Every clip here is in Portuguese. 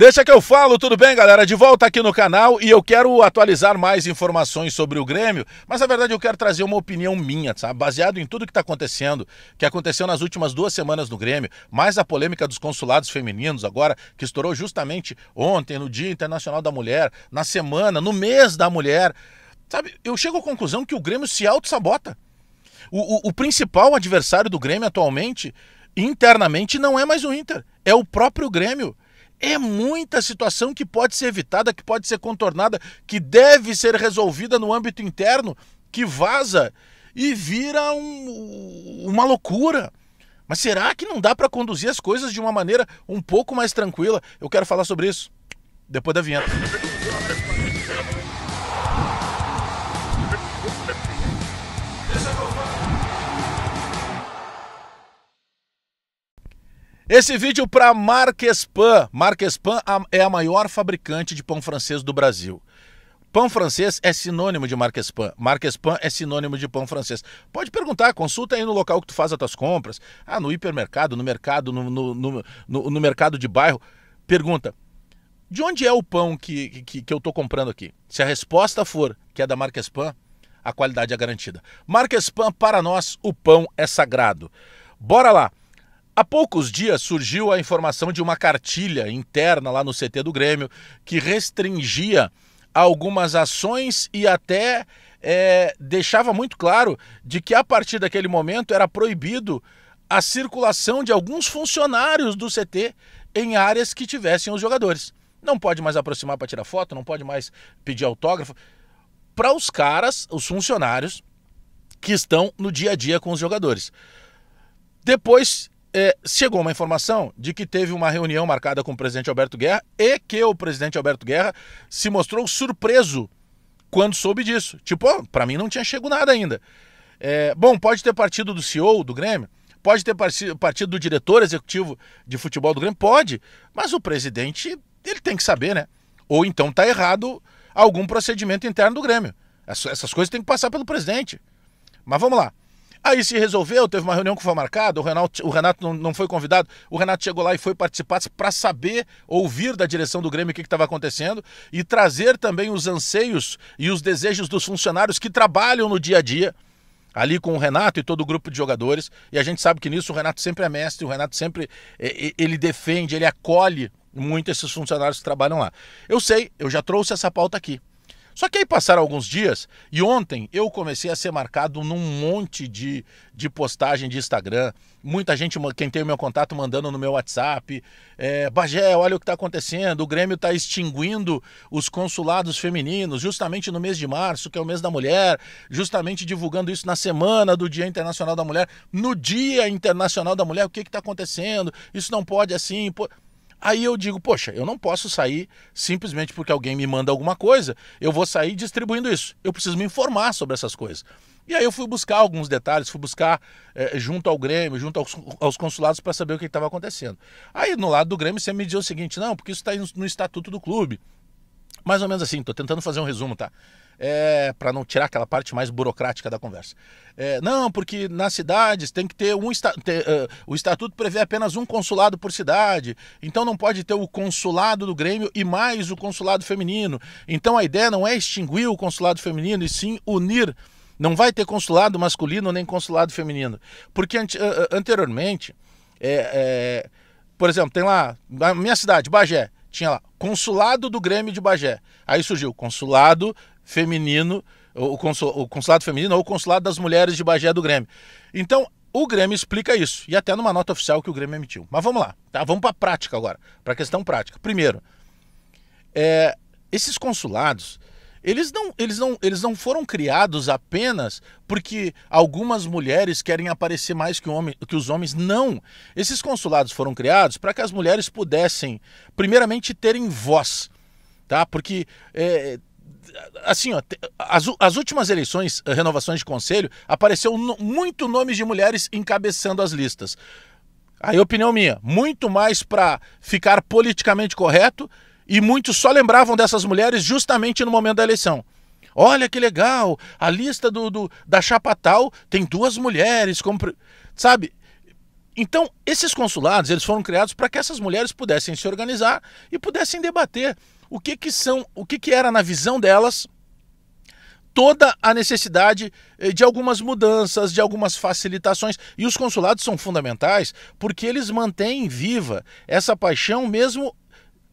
Deixa que eu falo, tudo bem, galera? De volta aqui no canal e eu quero atualizar mais informações sobre o Grêmio, mas na verdade eu quero trazer uma opinião minha, sabe? Baseado em tudo que está acontecendo, que aconteceu nas últimas duas semanas no Grêmio, mais a polêmica dos consulados femininos agora, que estourou justamente ontem, no Dia Internacional da Mulher, na semana, no mês da mulher. Sabe, eu chego à conclusão que o Grêmio se auto-sabota. O, o, o principal adversário do Grêmio atualmente, internamente, não é mais o Inter, é o próprio Grêmio. É muita situação que pode ser evitada, que pode ser contornada, que deve ser resolvida no âmbito interno, que vaza e vira um, uma loucura. Mas será que não dá para conduzir as coisas de uma maneira um pouco mais tranquila? Eu quero falar sobre isso depois da vinheta. Esse vídeo para Marquespan. Marquespan é a maior fabricante de pão francês do Brasil. Pão francês é sinônimo de Marquespan. Marquespan é sinônimo de pão francês. Pode perguntar, consulta aí no local que tu faz as tuas compras. Ah, no hipermercado, no mercado, no, no, no, no mercado de bairro. Pergunta, de onde é o pão que, que, que eu estou comprando aqui? Se a resposta for que é da Marquespan, a qualidade é garantida. Marquespan, para nós, o pão é sagrado. Bora lá! Há poucos dias surgiu a informação de uma cartilha interna lá no CT do Grêmio que restringia algumas ações e até é, deixava muito claro de que a partir daquele momento era proibido a circulação de alguns funcionários do CT em áreas que tivessem os jogadores. Não pode mais aproximar para tirar foto, não pode mais pedir autógrafo. Para os caras, os funcionários que estão no dia a dia com os jogadores. Depois é, chegou uma informação de que teve uma reunião marcada com o presidente Alberto Guerra e que o presidente Alberto Guerra se mostrou surpreso quando soube disso. Tipo, oh, para mim não tinha chegado nada ainda. É, bom, pode ter partido do CEO do Grêmio, pode ter partido do diretor executivo de futebol do Grêmio, pode, mas o presidente ele tem que saber, né? Ou então tá errado algum procedimento interno do Grêmio. Essas coisas tem que passar pelo presidente. Mas vamos lá. Aí se resolveu, teve uma reunião que foi marcada, o Renato, o Renato não, não foi convidado, o Renato chegou lá e foi participar para saber, ouvir da direção do Grêmio o que estava acontecendo e trazer também os anseios e os desejos dos funcionários que trabalham no dia a dia ali com o Renato e todo o grupo de jogadores. E a gente sabe que nisso o Renato sempre é mestre, o Renato sempre ele defende, ele acolhe muito esses funcionários que trabalham lá. Eu sei, eu já trouxe essa pauta aqui. Só que aí passaram alguns dias e ontem eu comecei a ser marcado num monte de, de postagem de Instagram. Muita gente, quem tem o meu contato, mandando no meu WhatsApp. É, Bagé, olha o que está acontecendo. O Grêmio está extinguindo os consulados femininos, justamente no mês de março, que é o mês da mulher, justamente divulgando isso na semana do Dia Internacional da Mulher. No Dia Internacional da Mulher, o que está acontecendo? Isso não pode assim. Pô... Aí eu digo, poxa, eu não posso sair simplesmente porque alguém me manda alguma coisa, eu vou sair distribuindo isso. Eu preciso me informar sobre essas coisas. E aí eu fui buscar alguns detalhes, fui buscar eh, junto ao Grêmio, junto aos, aos consulados para saber o que estava acontecendo. Aí no lado do Grêmio você me dizia o seguinte, não, porque isso está no estatuto do clube. Mais ou menos assim, estou tentando fazer um resumo, tá? É, para não tirar aquela parte mais burocrática da conversa. É, não, porque nas cidades tem que ter um ter, uh, o estatuto prevê apenas um consulado por cidade, então não pode ter o consulado do Grêmio e mais o consulado feminino. Então a ideia não é extinguir o consulado feminino e sim unir. Não vai ter consulado masculino nem consulado feminino, porque anteriormente, é, é, por exemplo, tem lá na minha cidade, Bagé, tinha lá consulado do Grêmio de Bagé. Aí surgiu consulado feminino, o, consul, o consulado feminino ou consulado das mulheres de Bagé do Grêmio. Então, o Grêmio explica isso e até numa nota oficial que o Grêmio emitiu. Mas vamos lá, tá? Vamos para a prática agora, para a questão prática. Primeiro, é, esses consulados, eles não, eles, não, eles não foram criados apenas porque algumas mulheres querem aparecer mais que, homem, que os homens. Não. Esses consulados foram criados para que as mulheres pudessem, primeiramente, terem voz. Tá? Porque é, assim, ó, as, as, últimas eleições, eh, renovações de conselho, apareceu no, muito nomes de mulheres encabeçando as listas. Aí, opinião minha, muito mais para ficar politicamente correto e muitos só lembravam dessas mulheres justamente no momento da eleição. Olha que legal, a lista do, do da chapa tal tem duas mulheres, sabe? Então, esses consulados, eles foram criados para que essas mulheres pudessem se organizar e pudessem debater o que que são, o que que era na visão delas toda a necessidade eh, de algumas mudanças, de algumas facilitações. E os consulados são fundamentais porque eles mantêm viva essa paixão mesmo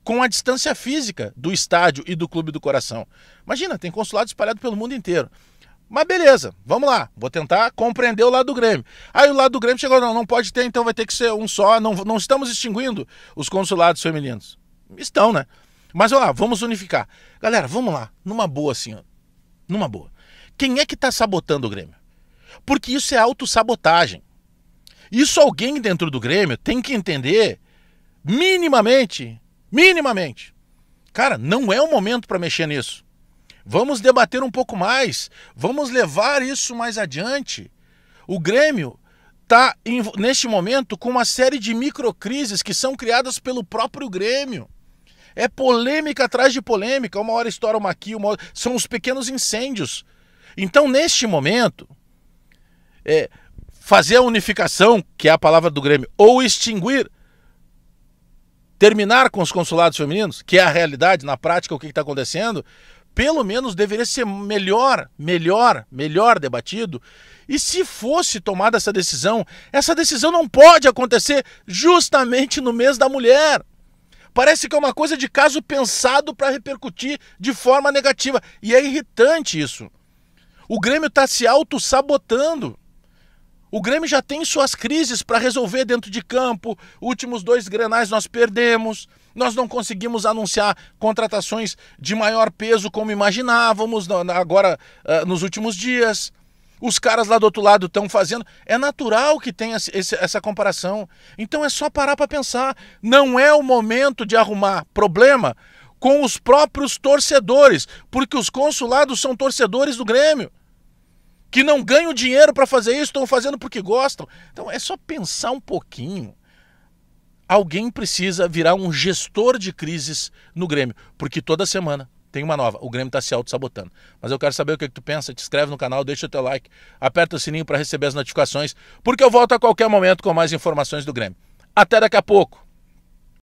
com a distância física do estádio e do Clube do Coração. Imagina, tem consulado espalhado pelo mundo inteiro. Mas beleza, vamos lá, vou tentar compreender o lado do Grêmio. Aí o lado do Grêmio chegou, não, não pode ter, então vai ter que ser um só, não, não estamos extinguindo os consulados femininos. Estão, né? Mas vamos lá, vamos unificar. Galera, vamos lá, numa boa assim, ó. numa boa. Quem é que está sabotando o Grêmio? Porque isso é autossabotagem. Isso alguém dentro do Grêmio tem que entender minimamente Minimamente. Cara, não é o momento para mexer nisso. Vamos debater um pouco mais, vamos levar isso mais adiante. O Grêmio está, neste momento, com uma série de microcrises que são criadas pelo próprio Grêmio. É polêmica atrás de polêmica, uma hora estoura uma aqui, uma hora... são os pequenos incêndios. Então, neste momento, é, fazer a unificação, que é a palavra do Grêmio, ou extinguir, terminar com os consulados femininos, que é a realidade, na prática, o que está acontecendo, pelo menos deveria ser melhor, melhor, melhor debatido. E se fosse tomada essa decisão, essa decisão não pode acontecer justamente no mês da mulher. Parece que é uma coisa de caso pensado para repercutir de forma negativa. E é irritante isso. O Grêmio está se auto-sabotando. O Grêmio já tem suas crises para resolver dentro de campo. Últimos dois grenais nós perdemos. Nós não conseguimos anunciar contratações de maior peso como imaginávamos agora eh, nos últimos dias. Os caras lá do outro lado estão fazendo. É natural que tenha essa comparação. Então é só parar para pensar. Não é o momento de arrumar problema com os próprios torcedores, porque os consulados são torcedores do Grêmio que não ganham dinheiro para fazer isso, estão fazendo porque gostam. Então é só pensar um pouquinho. Alguém precisa virar um gestor de crises no Grêmio, porque toda semana tem uma nova. O Grêmio está se auto-sabotando. Mas eu quero saber o que, é que, tu pensa. Te inscreve no canal, deixa o teu like, aperta o sininho para receber as notificações, porque eu volto a qualquer momento com mais informações do Grêmio. Até daqui a pouco!